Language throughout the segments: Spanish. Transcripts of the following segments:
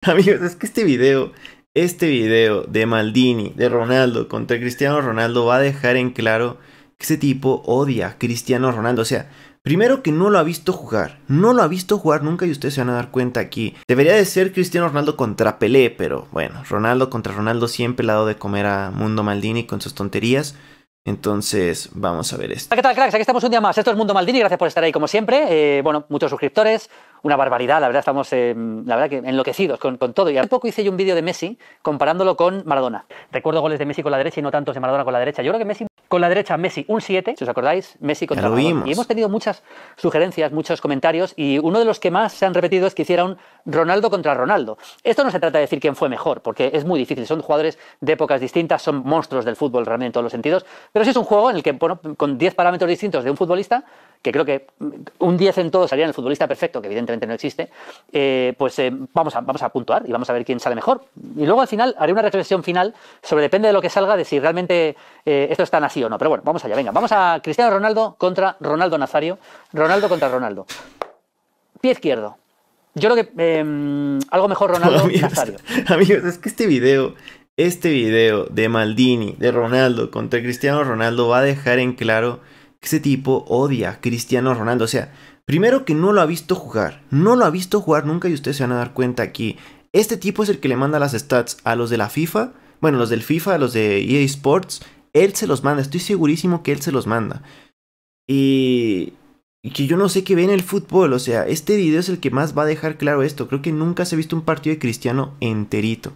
Amigos, es que este video, este video de Maldini, de Ronaldo contra Cristiano Ronaldo va a dejar en claro que ese tipo odia a Cristiano Ronaldo. O sea, primero que no lo ha visto jugar, no lo ha visto jugar nunca y ustedes se van a dar cuenta aquí. Debería de ser Cristiano Ronaldo contra Pelé, pero bueno, Ronaldo contra Ronaldo siempre le ha dado de comer a Mundo Maldini con sus tonterías. Entonces, vamos a ver esto. ¿Qué tal, cracks? Aquí estamos un día más. Esto es Mundo Maldini. Gracias por estar ahí, como siempre. Eh, bueno, muchos suscriptores. Una barbaridad. La verdad, estamos eh, la verdad que enloquecidos con, todo. Y hace poco hice yo un vídeo de Messi comparándolo con Maradona. Recuerdo goles de Messi con la derecha y no tantos de Maradona con la derecha. Yo creo que Messi con la derecha, Messi un 7. Si os acordáis, Messi contra Maradona. Y hemos tenido muchas sugerencias, muchos comentarios. Y uno de los que más se han repetido es que hiciera un Ronaldo contra Ronaldo. Esto no se trata de decir quién fue mejor, porque es muy difícil. Son jugadores de épocas distintas, son monstruos del fútbol realmente en todos los sentidos pero sí es un juego en el que, con 10 parámetros distintos de un futbolista, que creo que un 10 en todo sería el futbolista perfecto, que evidentemente no existe, eh, pues eh, vamos, a, vamos a puntuar y vamos a ver quién sale mejor. Y luego al final haré una reflexión final sobre, depende de lo que salga, de si realmente eh, esto está tan o no. Pero bueno, vamos allá, venga, vamos a Cristiano Ronaldo contra Ronaldo Nazario, Ronaldo contra Ronaldo. Pie izquierdo. Yo creo que em, algo mejor Ronaldo Nazario. Amigos, es que este video este video de Maldini, de Ronaldo contra Cristiano Ronaldo va a dejar en claro que ese tipo odia a Cristiano Ronaldo. O sea, primero que no lo ha visto jugar, no lo ha visto jugar nunca y ustedes se van a dar cuenta aquí. Este tipo es el que le manda las stats a los de la FIFA, bueno, los del FIFA, a los de EA Sports, él se los manda, estoy segurísimo que él se los manda. Y, y que yo no sé qué ve en el fútbol, o sea, este video es el que más va a dejar claro esto. Creo que nunca se ha visto un partido de Cristiano enterito.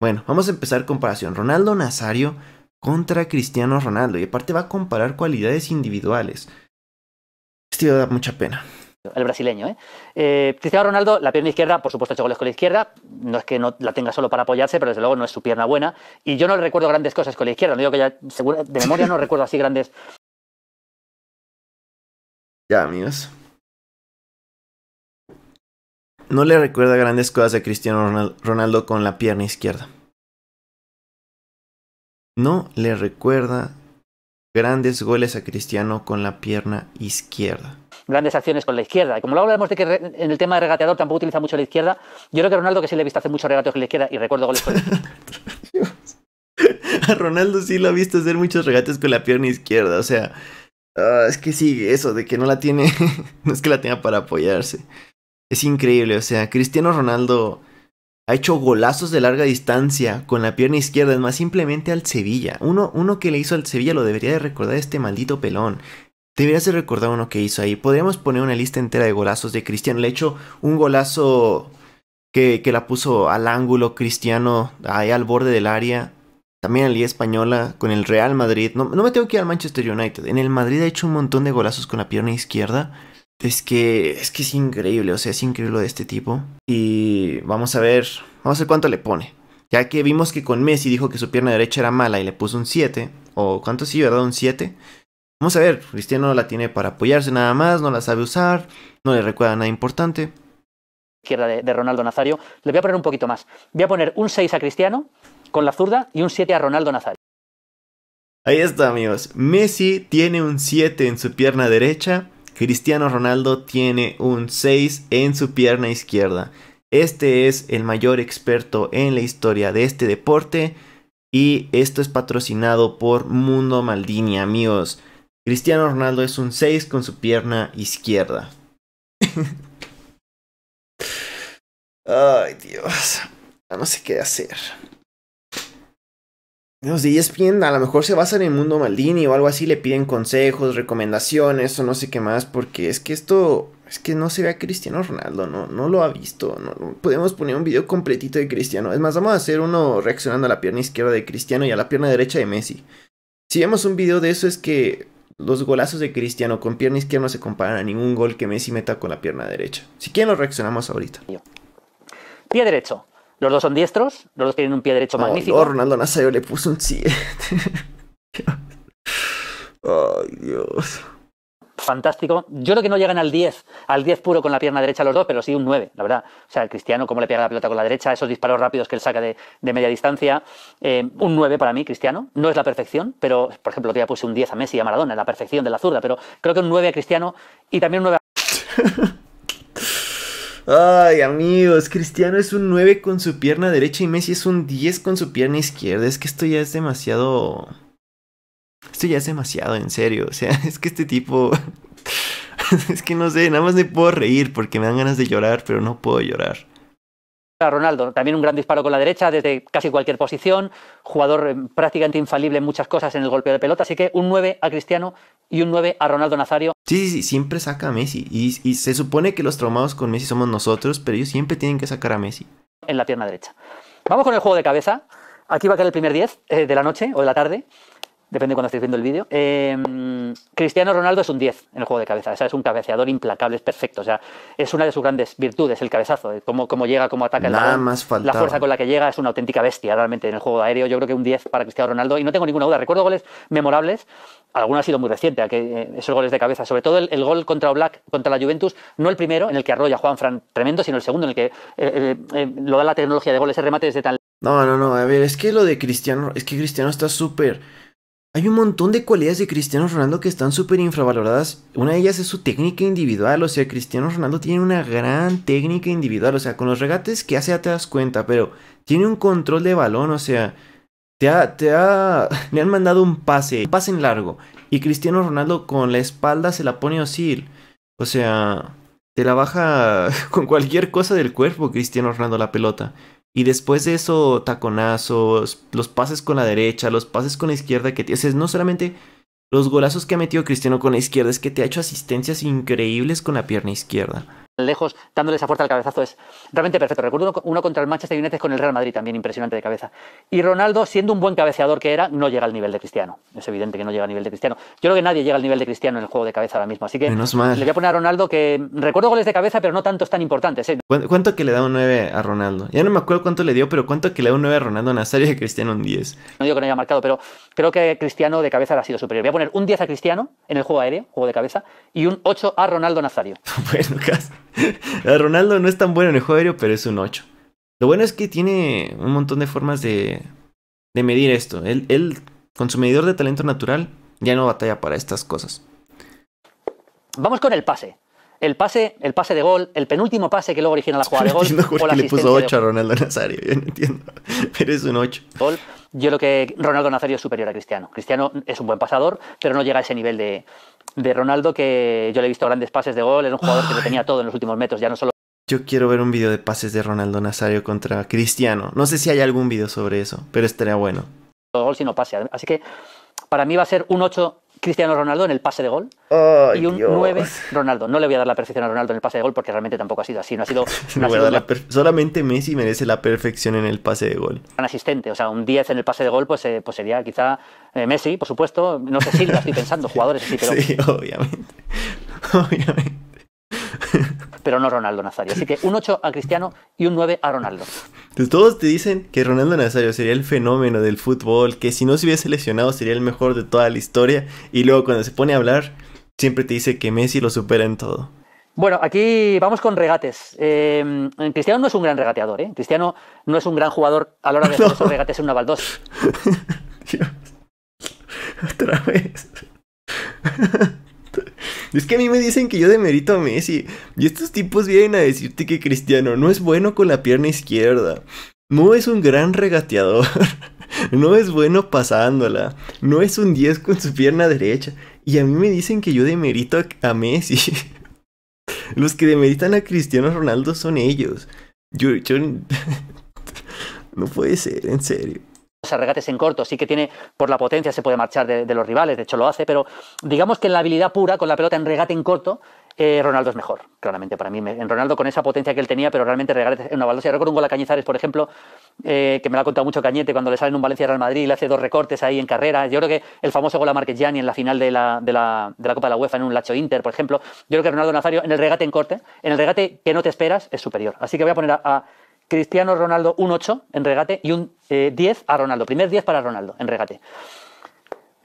Bueno, vamos a empezar comparación. Ronaldo Nazario contra Cristiano Ronaldo. Y aparte va a comparar cualidades individuales. Esto dar mucha pena. El brasileño, ¿eh? ¿eh? Cristiano Ronaldo, la pierna izquierda, por supuesto, ha hecho goles con la izquierda. No es que no la tenga solo para apoyarse, pero desde luego no es su pierna buena. Y yo no recuerdo grandes cosas con la izquierda. No digo que ya, de memoria no recuerdo así grandes. Ya, amigos no le recuerda grandes cosas a Cristiano Ronaldo con la pierna izquierda. No le recuerda grandes goles a Cristiano con la pierna izquierda. Grandes acciones con la izquierda. Y como lo hablamos de que en el tema de regateador tampoco utiliza mucho la izquierda, yo creo que a Ronaldo que sí le he visto hacer muchos regates con la izquierda y recuerdo goles con la izquierda. a Ronaldo sí lo ha visto hacer muchos regates con la pierna izquierda. O sea, ah, es que sí, eso de que no la tiene, no es que la tenga para apoyarse es increíble. O sea, Cristiano Ronaldo ha hecho golazos de larga distancia con la pierna izquierda, es más, simplemente al Sevilla. Uno, uno que le hizo al Sevilla lo debería de recordar este maldito pelón. Debería de recordar uno que hizo ahí. Podríamos poner una lista entera de golazos de Cristiano. Le hecho un golazo que, que, la puso al ángulo Cristiano, ahí al borde del área. También en la Liga Española con el Real Madrid. No, no me tengo que ir al Manchester United. En el Madrid ha hecho un montón de golazos con la pierna izquierda es que, es que es increíble, o sea, es increíble de este tipo. Y vamos a ver, vamos a ver cuánto le pone. Ya que vimos que con Messi dijo que su pierna derecha era mala y le puso un 7, o cuánto sí, ¿verdad? Un 7. Vamos a ver, Cristiano la tiene para apoyarse nada más, no la sabe usar, no le recuerda nada importante. Izquierda de, de Ronaldo Nazario, le voy a poner un poquito más. Voy a poner un 6 a Cristiano con la zurda y un 7 a Ronaldo Nazario. Ahí está, amigos. Messi tiene un 7 en su pierna derecha Cristiano Ronaldo tiene un 6 en su pierna izquierda. Este es el mayor experto en la historia de este deporte y esto es patrocinado por Mundo Maldini, amigos. Cristiano Ronaldo es un 6 con su pierna izquierda. Ay, Dios. No sé qué hacer los de ESPN a lo mejor se basan en Mundo Maldini o algo así, le piden consejos, recomendaciones o no sé qué más, porque es que esto, es que no se ve a Cristiano Ronaldo, no, no lo ha visto, no, podemos poner un video completito de Cristiano, es más, vamos a hacer uno reaccionando a la pierna izquierda de Cristiano y a la pierna derecha de Messi. Si vemos un video de eso es que los golazos de Cristiano con pierna izquierda no se comparan a ningún gol que Messi meta con la pierna derecha. Si quieren lo reaccionamos ahorita. Pie derecho. Los dos son diestros, los dos tienen un pie derecho magnífico. No, Ronaldo le puso un 7. ¡Ay, Dios. Fantástico. Yo creo que no llegan al 10, al 10 puro con la pierna derecha los dos, pero sí un 9, la verdad. O sea, el Cristiano, cómo le pega la pelota con la derecha, esos disparos rápidos que él saca de, media distancia. Eh, un 9 para mí, Cristiano. No es la perfección, pero, por ejemplo, que ya puse un 10 a Messi y a Maradona, la perfección de la zurda, pero creo que un 9 a Cristiano y también un 9 a... Ay, amigos, Cristiano es un 9 con su pierna derecha y Messi es un 10 con su pierna izquierda. Es que esto ya es demasiado... Esto ya es demasiado, en serio. O sea, es que este tipo... es que no sé, nada más me puedo reír porque me dan ganas de llorar, pero no puedo llorar. A Ronaldo, también un gran disparo con la derecha desde casi cualquier posición, jugador eh, prácticamente infalible en muchas cosas en el golpeo de pelota, así que un 9 a Cristiano y un 9 a Ronaldo Nazario. Sí, sí, sí siempre saca a Messi y, y se supone que los traumados con Messi somos nosotros, pero ellos siempre tienen que sacar a Messi. En la pierna derecha. Vamos con el juego de cabeza. Aquí va a quedar el primer 10 eh, de la noche o de la tarde depende de cuando estéis viendo el vídeo. Em, Cristiano Ronaldo es un 10 en el juego de cabeza, sea, es un cabeceador implacable, es perfecto, o sea, es una de sus grandes virtudes, el cabezazo, cómo, cómo llega, cómo ataca Nada más la fuerza con la que llega es una auténtica bestia realmente en el juego aéreo, yo creo que un 10 para Cristiano Ronaldo y no tengo ninguna duda, recuerdo goles memorables, alguno ha sido muy reciente, eh, esos goles de cabeza, sobre todo el, gol contra Black, contra la Juventus, no el primero en el que arrolla Juan Fran tremendo, sino el segundo en el que eh, eh, lo da la tecnología de goles, ese remate desde tan... No, no, no, a ver, es que lo de Cristiano, es que Cristiano está súper hay un montón de cualidades de Cristiano Ronaldo que están súper infravaloradas. Una de ellas es su técnica individual. O sea, Cristiano Ronaldo tiene una gran técnica individual. O sea, con los regates que hace ya te das cuenta, pero tiene un control de balón. O sea, te ha, te le han mandado un pase, un pase en largo. Y Cristiano Ronaldo con la espalda se la pone osir, O sea, te la baja con cualquier cosa del cuerpo, Cristiano Ronaldo, la pelota. Y después de eso, taconazos, los pases con la derecha, los pases con la izquierda que tienes. No solamente los golazos que ha metido Cristiano con la izquierda, es que te ha hecho asistencias increíbles con la pierna izquierda lejos, dándole esa fuerza al cabezazo, es realmente perfecto. Recuerdo uno, contra el Manchester United con el Real Madrid, también impresionante de cabeza. Y Ronaldo, siendo un buen cabeceador que era, no llega al nivel de Cristiano. Es evidente que no llega al nivel de Cristiano. Yo creo que nadie llega al nivel de Cristiano en el juego de cabeza ahora mismo. Así que le voy a poner a Ronaldo que recuerdo goles de cabeza, pero no tantos tan importantes. ¿eh? ¿Cuánto que le da un 9 a Ronaldo? Ya no me acuerdo cuánto le dio, pero ¿cuánto que le da un 9 a Ronaldo Nazario y Cristiano un 10? No digo que no haya marcado, pero creo que Cristiano de cabeza le ha sido superior. Voy a poner un 10 a Cristiano en el juego aéreo, juego de cabeza, y un 8 a Ronaldo Nazario. Ronaldo no es tan bueno en el juego aéreo, pero es un 8. Lo bueno es que tiene un montón de formas de, medir esto. Él, él, con su medidor de talento natural, ya no batalla para estas cosas. Vamos con el pase. El pase, el pase de gol, el penúltimo pase que luego origina la jugada de gol. le puso 8 a Ronaldo Nazario, yo no entiendo. Pero es un 8. Yo lo que Ronaldo Nazario es superior a Cristiano. Cristiano es un buen pasador, pero no llega a ese nivel de, de Ronaldo que yo le he visto grandes pases de gol. Era un jugador que lo tenía todo en los últimos metros, ya no solo. Yo quiero ver un video de pases de Ronaldo Nazario contra Cristiano. No sé si hay algún video sobre eso, pero estaría bueno. Gol, sino pase. Así que para mí va a ser un 8 Cristiano Ronaldo en el pase de gol. y un nueve 9, Ronaldo. No le voy a dar la perfección a Ronaldo en el pase de gol porque realmente tampoco ha sido así. No ha sido. Solamente Messi merece la perfección en el pase de gol. Un asistente, o sea, un 10 en el pase de gol, pues, eh, pues sería quizá eh, Messi, por supuesto. No sé, si lo estoy pensando, jugadores así, pero. obviamente. Obviamente pero no Ronaldo Nazario. Así que un 8 a Cristiano y un 9 a Ronaldo. todos te dicen que Ronaldo Nazario sería el fenómeno del fútbol, que si no se hubiese lesionado sería el mejor de toda la historia. Y luego cuando se pone a hablar, siempre te dice que Messi lo supera en todo. Bueno, aquí vamos con regates. Em, Cristiano no es un gran regateador, ¿eh? Cristiano no es un gran jugador a la hora de hacer esos regates en una baldosa. Otra vez. Es que a mí me dicen que yo demerito a Messi. Y estos tipos vienen a decirte que Cristiano no es bueno con la pierna izquierda. No es un gran regateador. no es bueno pasándola. No es un 10 con su pierna derecha. Y a mí me dicen que yo demerito a, Messi. Los que demeritan a Cristiano Ronaldo son ellos. no puede ser, en serio a regates en corto, sí que tiene por la potencia, se puede marchar de, los rivales, de hecho lo hace, pero digamos que en la habilidad pura, con la pelota en regate en corto, eh, Ronaldo es mejor, claramente para mí. En Ronaldo con esa potencia que él tenía, pero realmente regate en una baldosa. Yo recuerdo un gol a Cañizares, por ejemplo, eh, que me lo ha contado mucho Cañete, cuando le sale en un Valencia Real Madrid, le hace dos recortes ahí en carrera. Yo creo que el famoso gol a Gianni en la final de la, de, la, Copa de la UEFA, en un Lacho Inter, por ejemplo. Yo creo que Ronaldo Nazario en el regate en corte, en el regate que no te esperas, es superior. Así que voy a poner a, a Cristiano Ronaldo un 8 en regate y un 10 eh, a Ronaldo. Primer 10 para Ronaldo en regate.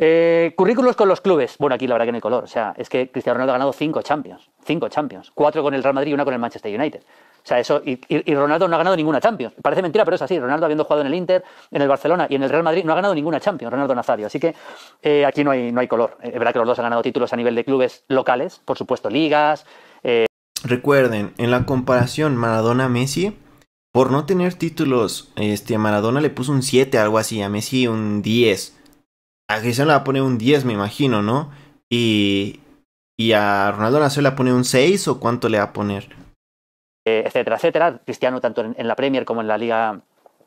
Eh, currículos con los clubes. Bueno, aquí la verdad que no hay color. O sea, es que Cristiano Ronaldo ha ganado 5 Champions. 5 Champions. 4 con el Real Madrid y una con el Manchester United. O sea, eso. Y, Ronaldo no ha ganado ninguna Champions. Parece mentira, pero es así. Ronaldo habiendo jugado en el Inter, en el Barcelona y en el Real Madrid, no ha ganado ninguna Champions, Ronaldo Nazario. Así que eh, aquí no hay, no hay color. Es verdad que los dos han ganado títulos a nivel de clubes locales, por supuesto, ligas. Recuerden, en la comparación Maradona-Messi por no tener títulos, este, Maradona le puso un 7, algo así, a Messi un 10. A Cristiano le va a poner un 10, me imagino, ¿no? Y, y a Ronaldo Nacional le va a poner un 6 o cuánto le va a poner. Eh, etcétera, etcétera. Cristiano tanto en, la Premier como en la Liga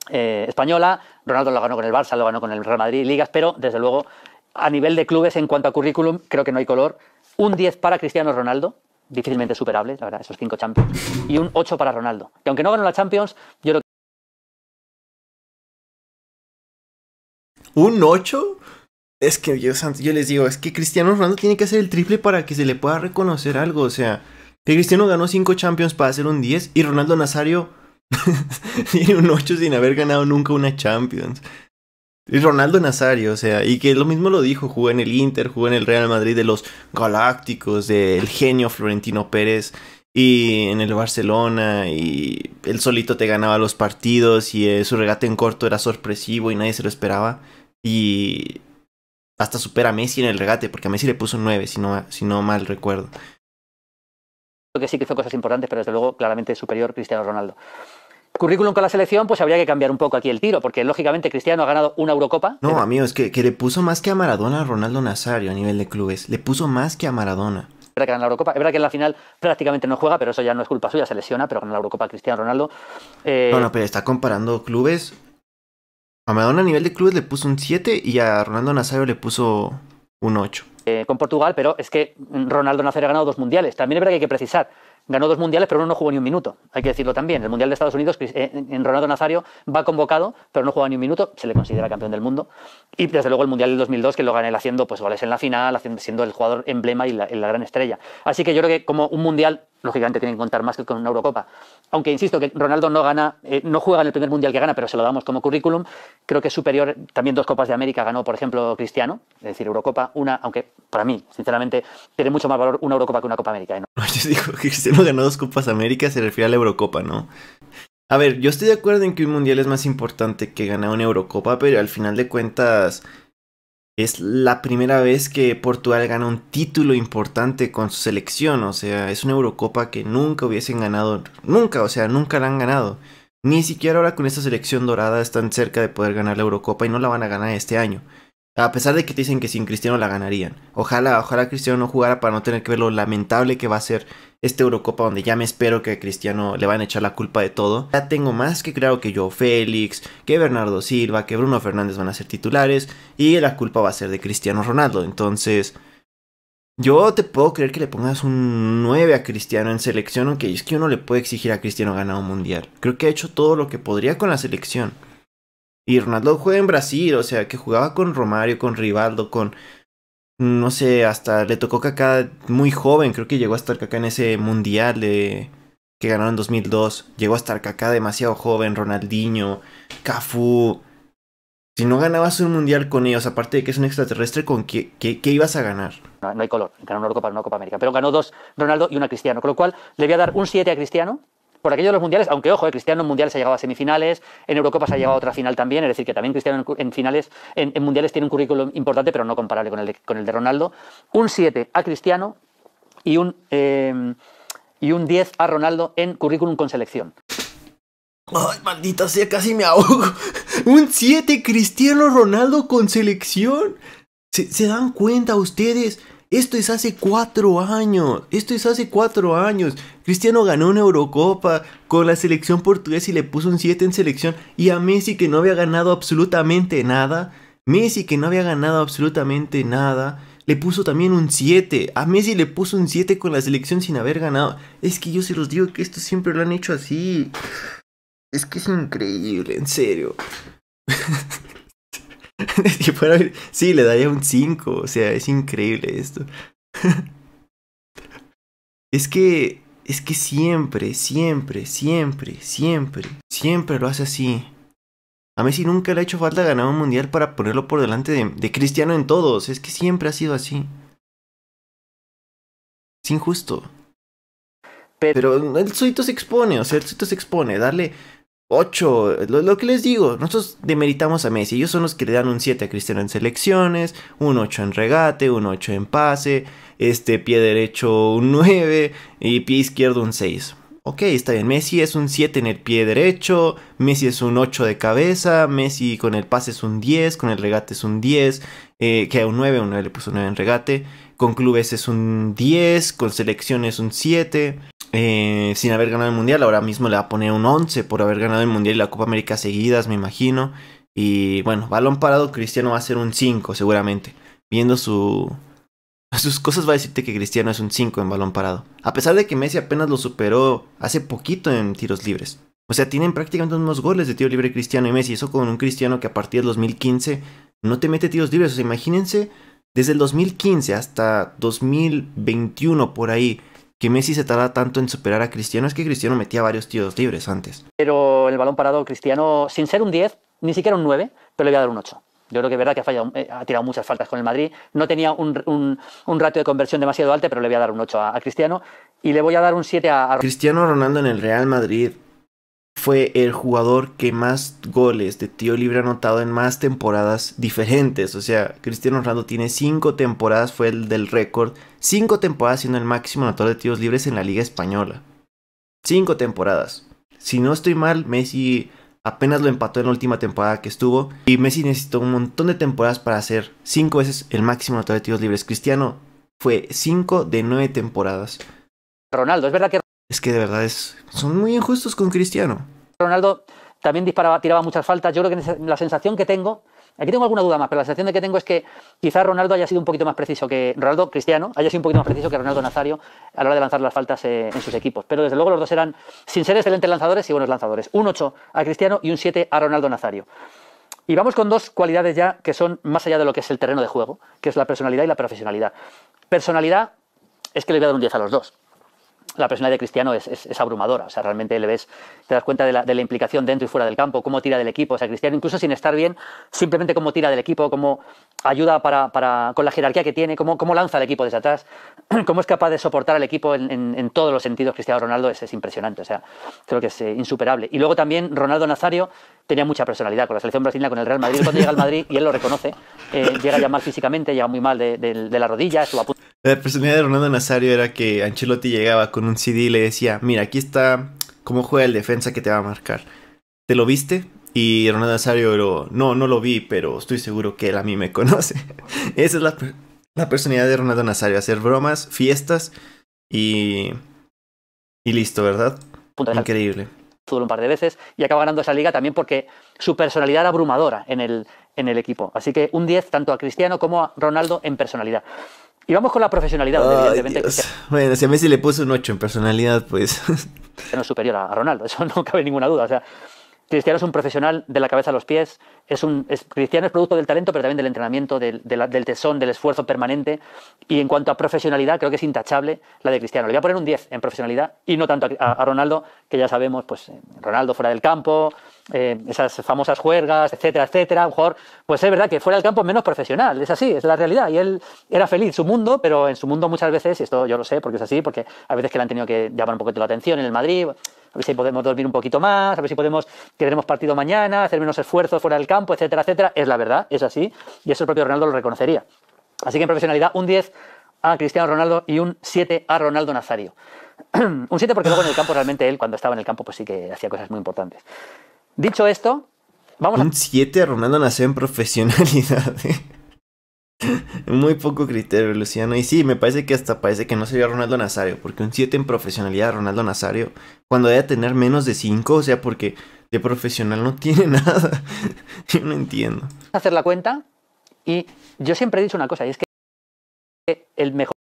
eh, Española. Ronaldo lo ganó con el Barça, lo ganó con el Real Madrid, ligas, pero desde luego a nivel de clubes en cuanto a currículum creo que no hay color. Un 10 para Cristiano Ronaldo, difícilmente superables, la verdad, esos 5 Champions. Y un 8 para Ronaldo. Que aunque no ganó la Champions, yo creo que... ¿Un 8? Es que yo, yo les digo, es que Cristiano Ronaldo tiene que hacer el triple para que se le pueda reconocer algo. O sea, que Cristiano ganó 5 Champions para hacer un 10 y Ronaldo Nazario tiene un 8 sin haber ganado nunca una Champions. Y Ronaldo Nazario, o sea, y que lo mismo lo dijo, jugó en el Inter, jugó en el Real Madrid de los Galácticos, del genio Florentino Pérez, y en el Barcelona, y él solito te ganaba los partidos, y eh, su regate en corto era sorpresivo y nadie se lo esperaba, y hasta supera a Messi en el regate, porque a Messi le puso 9, si no, si no mal recuerdo. Creo que sí que fue cosas importantes, pero desde luego claramente superior Cristiano Ronaldo currículum con la selección, pues habría que cambiar un poco aquí el tiro, porque lógicamente Cristiano ha ganado una Eurocopa. No, amigo, es que, le puso más que a Maradona a Ronaldo Nazario a nivel de clubes. Le puso más que a Maradona. Es verdad que gana la Eurocopa. Es verdad que en la final prácticamente no juega, pero eso ya no es culpa suya, se lesiona, pero gana la Eurocopa Cristiano Ronaldo. Eh, no, no, pero está comparando clubes. A Maradona a nivel de clubes le puso un 7 y a Ronaldo Nazario le puso un 8. Eh, con Portugal, pero es que Ronaldo Nazario ha ganado dos mundiales. También es verdad que hay que precisar ganó dos mundiales, pero uno no jugó ni un minuto. Hay que decirlo también. El mundial de Estados Unidos, eh, en Ronaldo Nazario, va convocado, pero no juega ni un minuto. Se le considera campeón del mundo. Y desde luego el mundial del 2002, que lo gané él haciendo pues, goles en la final, siendo el jugador emblema y la, gran estrella. Así que yo creo que como un mundial lógicamente tiene que contar más que con una Eurocopa. Aunque insisto que Ronaldo no gana, eh, no juega en el primer mundial que gana, pero se lo damos como currículum. Creo que es superior. También dos Copas de América ganó, por ejemplo, Cristiano, es decir, Eurocopa, una, aunque para mí, sinceramente, tiene mucho más valor una Eurocopa que una Copa América. ¿eh? no ganó dos Copas América se refiere a la Eurocopa, ¿no? A ver, yo estoy de acuerdo en que un mundial es más importante que ganar una Eurocopa, pero al final de cuentas es la primera vez que Portugal gana un título importante con su selección, o sea, es una Eurocopa que nunca hubiesen ganado, nunca, o sea, nunca la han ganado. Ni siquiera ahora con esta selección dorada están cerca de poder ganar la Eurocopa y no la van a ganar este año. A pesar de que te dicen que sin Cristiano la ganarían. Ojalá, ojalá Cristiano no jugara para no tener que ver lo lamentable que va a ser este Eurocopa donde ya me espero que a Cristiano le van a echar la culpa de todo. Ya tengo más que creo que yo, Félix, que Bernardo Silva, que Bruno Fernández van a ser titulares y la culpa va a ser de Cristiano Ronaldo. Entonces, yo te puedo creer que le pongas un 9 a Cristiano en selección, aunque es que uno le puede exigir a Cristiano ganar un mundial. Creo que ha hecho todo lo que podría con la selección. Y Ronaldo juega en Brasil, o sea, que jugaba con Romario, con Rivaldo, con... No sé, hasta le tocó caca muy joven, creo que llegó a estar Kaká en ese mundial que ganaron en 2002. Llegó a estar Kaká demasiado joven, Ronaldinho, Cafú. Si no ganabas un mundial con ellos, aparte de que es un extraterrestre, ¿con qué, qué, ibas a ganar? No, hay color. Ganó una Copa, una Copa América. Pero ganó dos Ronaldo y una Cristiano. Con lo cual, le voy a dar un 7 a Cristiano por aquello de los mundiales, aunque ojo, eh, Cristiano en mundiales ha llegado a semifinales, en se ha llegado a otra final también, es decir, que también Cristiano en, finales, en, mundiales tiene un currículum importante, pero no comparable con el de, con el de Ronaldo. Un 7 a Cristiano y un, em, y un 10 a Ronaldo en currículum con selección. Ay, maldita sea, casi me ahogo. Un 7 Cristiano Ronaldo con selección. ¿Se dan cuenta ustedes? Esto es hace cuatro años. Esto es hace cuatro años. Cristiano ganó una Eurocopa con la selección portuguesa y le puso un 7 en selección. Y a Messi que no había ganado absolutamente nada. Messi que no había ganado absolutamente nada. Le puso también un 7. A Messi le puso un 7 con la selección sin haber ganado. Es que yo se los digo que esto siempre lo han hecho así. Es que es increíble, en serio. sí, le daría un 5. O sea, es increíble esto. es que. Es que siempre, siempre, siempre, siempre, siempre lo hace así. A Messi nunca le ha hecho falta ganar un mundial para ponerlo por delante de, Cristiano en todos. Es que siempre ha sido así. Es injusto. Pero, el solito se expone, o sea, el suito se expone. Darle, 8, lo, que les digo, nosotros demeritamos a Messi, ellos son los que le dan un 7 a Cristiano en selecciones, un 8 en regate, un 8 en pase, este pie derecho un 9 y pie izquierdo un 6. Ok, está bien, Messi es un 7 en el pie derecho, Messi es un 8 de cabeza, Messi con el pase es un 10, con el regate es un 10, eh, que un 9, un 9 le puso un 9 en regate, con clubes es un 10, con selecciones un 7. Eh, sin haber ganado el mundial, ahora mismo le va a poner un 11 por haber ganado el mundial y la Copa América seguidas, me imagino. Y bueno, balón parado, Cristiano va a ser un 5 seguramente. Viendo su, sus cosas va a decirte que Cristiano es un 5 en balón parado. A pesar de que Messi apenas lo superó hace poquito en tiros libres. O sea, tienen prácticamente unos goles de tiro libre Cristiano y Messi. Eso con un Cristiano que a partir del 2015 no te mete tiros libres. O sea, imagínense desde el 2015 hasta 2021 por ahí, que Messi se tarda tanto en superar a Cristiano, es que Cristiano metía varios tiros libres antes. Pero el balón parado, Cristiano, sin ser un 10, ni siquiera un 9, pero le voy a dar un 8. Yo creo que es verdad que ha, fallado, eh, ha tirado muchas faltas con el Madrid. No tenía un, un, un ratio de conversión demasiado alto, pero le voy a dar un 8 a, Cristiano. Y le voy a dar un 7 a, a... Cristiano Ronaldo en el Real Madrid fue el jugador que más goles de tiro libre ha anotado en más temporadas diferentes. O sea, Cristiano Ronaldo tiene cinco temporadas, fue el del récord. Cinco temporadas siendo el máximo anotador de tiros libres en la Liga Española. Cinco temporadas. Si no estoy mal, Messi apenas lo empató en la última temporada que estuvo. Y Messi necesitó un montón de temporadas para hacer cinco veces el máximo anotador de tiros libres. Cristiano fue cinco de nueve temporadas. Ronaldo, es verdad que es que de verdad es, son muy injustos con Cristiano. Ronaldo también disparaba, tiraba muchas faltas. Yo creo que la sensación que tengo, aquí tengo alguna duda más, pero la sensación que tengo es que quizá Ronaldo haya sido un poquito más preciso que Ronaldo Cristiano, haya sido un poquito más preciso que Ronaldo Nazario a la hora de lanzar las faltas eh, en sus equipos. Pero desde luego los dos eran, sin ser excelentes lanzadores y buenos lanzadores, un 8 a Cristiano y un 7 a Ronaldo Nazario. Y vamos con dos cualidades ya que son más allá de lo que es el terreno de juego, que es la personalidad y la profesionalidad. Personalidad es que le voy a dar un 10 a los dos la personalidad de Cristiano es, es, abrumadora. O sea, realmente le ves, te das cuenta de la, de la, implicación dentro y fuera del campo, cómo tira del equipo. O sea, Cristiano, incluso sin estar bien, simplemente cómo tira del equipo, cómo ayuda para, para con la jerarquía que tiene, cómo, cómo, lanza el equipo desde atrás, cómo es capaz de soportar al equipo en, en, todos los sentidos. Cristiano Ronaldo es, es, impresionante. O sea, creo que es eh, insuperable. Y luego también Ronaldo Nazario tenía mucha personalidad con la selección brasileña, con el Real Madrid. Cuando llega al Madrid, y él lo reconoce, eh, llega ya mal físicamente, llega muy mal de, de, la rodilla, estuvo a punto la personalidad de Ronaldo Nazario era que Ancelotti llegaba con un CD y le decía, mira, aquí está cómo juega el defensa que te va a marcar. ¿Te lo viste? Y Ronaldo Nazario no, no lo vi, pero estoy seguro que él a mí me conoce. Esa es la, personalidad de Ronaldo Nazario, hacer bromas, fiestas y... Y listo, ¿verdad? Increíble. Fútbol un par de veces y acaba ganando esa liga también porque su personalidad era abrumadora en el, en el equipo. Así que un 10 tanto a Cristiano como a Ronaldo en personalidad. Y vamos con la profesionalidad, obviamente Bueno, si a Messi le puso un 8 en personalidad, pues. es superior a, a Ronaldo, eso no cabe ninguna duda. O sea, Cristiano es un profesional de la cabeza a los pies. Es un, Cristiano es producto del talento, pero también del entrenamiento, del, tesón, del esfuerzo permanente. Y en cuanto a profesionalidad, creo que es intachable la de Cristiano. Le voy a poner un 10 en profesionalidad y no tanto a, Ronaldo, que ya sabemos, pues eh, Ronaldo fuera del campo, eh, esas famosas juergas, etcétera, etcétera. mejor, pues es verdad que fuera del campo es menos profesional. Es así, es la realidad. Y él era feliz, su mundo, pero en su mundo muchas veces, y esto yo lo sé porque es así, porque a veces que le han tenido que llamar un poquito la atención en el Madrid a ver si podemos dormir un poquito más, a ver si podemos, que tenemos partido mañana, hacer menos esfuerzos fuera del campo, etcétera, etcétera. Es la verdad, es así, y eso el propio Ronaldo lo reconocería. Así que en profesionalidad, un 10 a Cristiano Ronaldo y un 7 a Ronaldo Nazario. un 7 porque luego en el campo realmente él, cuando estaba en el campo, pues sí que hacía cosas muy importantes. Dicho esto, vamos a... Un 7 a Ronaldo Nazario en profesionalidad. ¿eh? Muy poco criterio, Luciano. Y sí, me parece que hasta parece que no sería Ronaldo Nazario, porque un 7 en profesionalidad Ronaldo Nazario, cuando debe tener menos de 5, o sea, porque de profesional no tiene nada. yo no entiendo. Hacer la cuenta, y yo siempre he dicho una cosa, y es que el mejor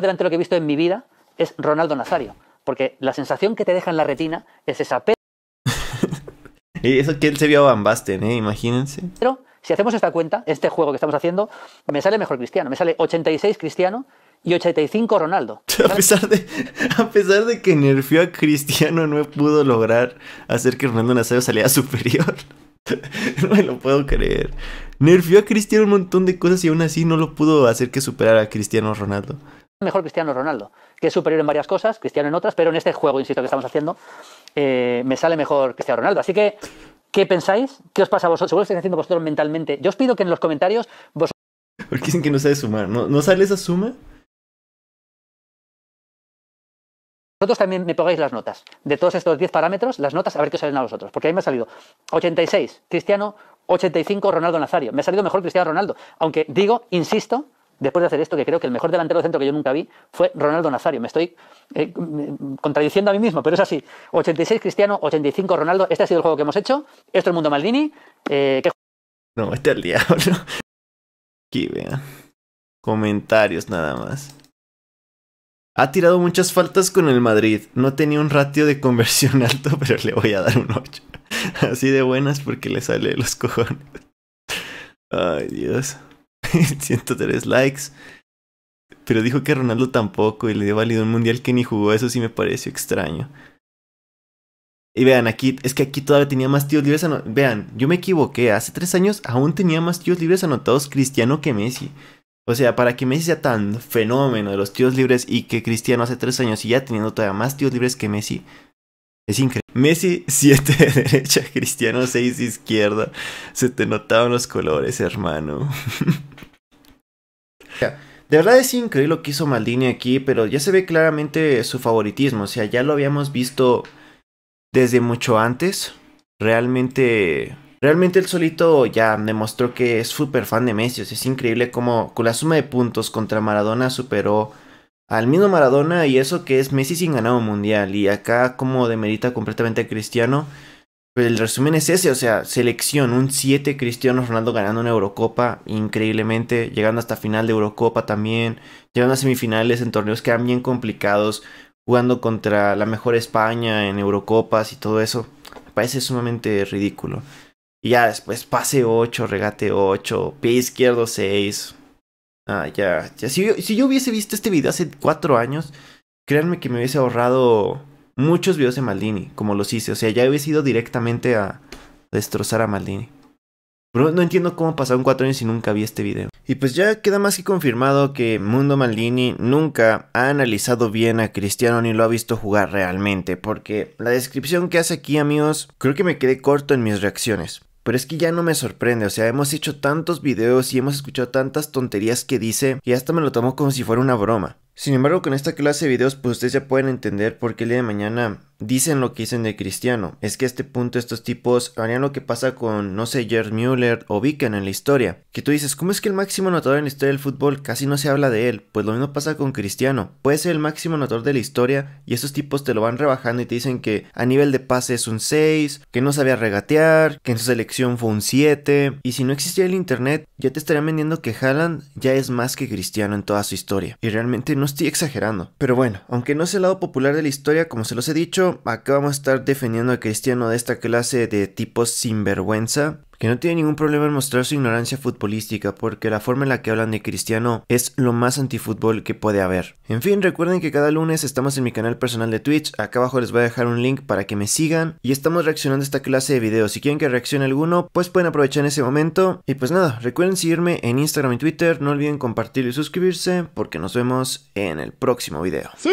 delantero que he visto en mi vida es Ronaldo Nazario, porque la sensación que te deja en la retina es esa. y eso que él se vio a ¿eh? imagínense. Pero si hacemos esta cuenta, este juego que estamos haciendo, me sale mejor Cristiano. Me sale 86 Cristiano y 85 Ronaldo. A pesar, de, a pesar de que nerfió a Cristiano, no pudo lograr hacer que Ronaldo Nazario saliera superior. no me lo puedo creer. Nerfió a Cristiano un montón de cosas y aún así no lo pudo hacer que superara a Cristiano Ronaldo. Mejor Cristiano Ronaldo, que es superior en varias cosas, Cristiano en otras, pero en este juego, insisto, que estamos haciendo, eh, me sale mejor Cristiano Ronaldo. Así que ¿Qué pensáis? ¿Qué os pasa a vosotros? Seguro que estáis haciendo vosotros mentalmente. Yo os pido que en los comentarios vosotros... Porque dicen que no sabe sumar. ¿No, sale esa suma? Vosotros también me pongáis las notas. De todos estos 10 parámetros, las notas, a ver qué os salen a vosotros. Porque ahí me ha salido 86, Cristiano, 85, Ronaldo Nazario. Me ha salido mejor Cristiano Ronaldo. Aunque digo, insisto, después de hacer esto, que creo que el mejor delantero de centro que yo nunca vi fue Ronaldo Nazario. Me estoy eh, contradiciendo a mí mismo, pero es así. 86 Cristiano, 85 Ronaldo. Este ha sido el juego que hemos hecho. Esto es el mundo Maldini. Eh, no, este es el diablo. Aquí vea. Comentarios nada más. Ha tirado muchas faltas con el Madrid. No tenía un ratio de conversión alto, pero le voy a dar un 8. Así de buenas porque le sale de los cojones. Ay, Dios. 103 likes. Pero dijo que Ronaldo tampoco y le dio válido un mundial que ni jugó. Eso sí me pareció extraño. Y vean, aquí, es que aquí todavía tenía más tíos libres anotados. Vean, yo me equivoqué. Hace tres años aún tenía más tíos libres anotados Cristiano que Messi. O sea, para que Messi sea tan fenómeno de los tíos libres y que Cristiano hace tres años y ya teniendo todavía más tíos libres que Messi, es increíble. Messi 7 de derecha, Cristiano 6 de izquierda. Se te notaban los colores, hermano. De verdad es increíble lo que hizo Maldini aquí, pero ya se ve claramente su favoritismo. O sea, ya lo habíamos visto desde mucho antes. Realmente Realmente el solito ya demostró que es super fan de Messi. O sea, es increíble cómo con la suma de puntos contra Maradona superó al mismo Maradona y eso que es Messi sin ganado mundial. Y acá como demerita completamente a Cristiano. Pero pues el resumen es ese, o sea, selección, un 7 Cristiano Ronaldo ganando una Eurocopa increíblemente, llegando hasta final de Eurocopa también, llegando a semifinales en torneos que eran bien complicados, jugando contra la mejor España en Eurocopas y todo eso. Me parece sumamente ridículo. Y ya después pase 8, regate 8, pie izquierdo 6, Ah, ya, ya. Si, yo, hubiese visto este video hace cuatro años, créanme que me hubiese ahorrado muchos videos de Maldini, como los hice. O sea, ya hubiese ido directamente a destrozar a Maldini. Pero no entiendo cómo pasaron cuatro años y nunca vi este video. Y pues ya queda más que confirmado que Mundo Maldini nunca ha analizado bien a Cristiano ni lo ha visto jugar realmente, porque la descripción que hace aquí, amigos, creo que me quedé corto en mis reacciones. Pero es que ya no me sorprende, o sea, hemos hecho tantos videos y hemos escuchado tantas tonterías que dice y hasta me lo tomo como si fuera una broma. Sin embargo, con esta clase de videos, pues ustedes ya pueden entender por qué el día de mañana dicen lo que dicen de Cristiano. Es que a este punto estos tipos harían lo que pasa con, no sé, Gerd Müller o Beacon en la historia. Que tú dices, ¿cómo es que el máximo anotador en la historia del fútbol casi no se habla de él? Pues lo mismo pasa con Cristiano. Puede ser el máximo anotador de la historia y estos tipos te lo van rebajando y te dicen que a nivel de pase es un 6, que no sabía regatear, que en su selección fue un 7. Y si no existía el internet, ya te estarían vendiendo que Haaland ya es más que Cristiano en toda su historia. Y realmente no no estoy exagerando. Pero bueno, aunque no es el lado popular de la historia, como se los he dicho, acá vamos a estar defendiendo al cristiano de esta clase de tipos sinvergüenza que no tiene ningún problema en mostrar su ignorancia futbolística porque la forma en la que hablan de Cristiano es lo más antifútbol que puede haber. En fin, recuerden que cada lunes estamos en mi canal personal de Twitch, acá abajo les voy a dejar un link para que me sigan y estamos reaccionando a esta clase de videos. Si quieren que reaccione alguno, pues pueden aprovechar en ese momento. Y pues nada, recuerden seguirme en Instagram y Twitter, no olviden compartir y suscribirse porque nos vemos en el próximo video. ¡Sí!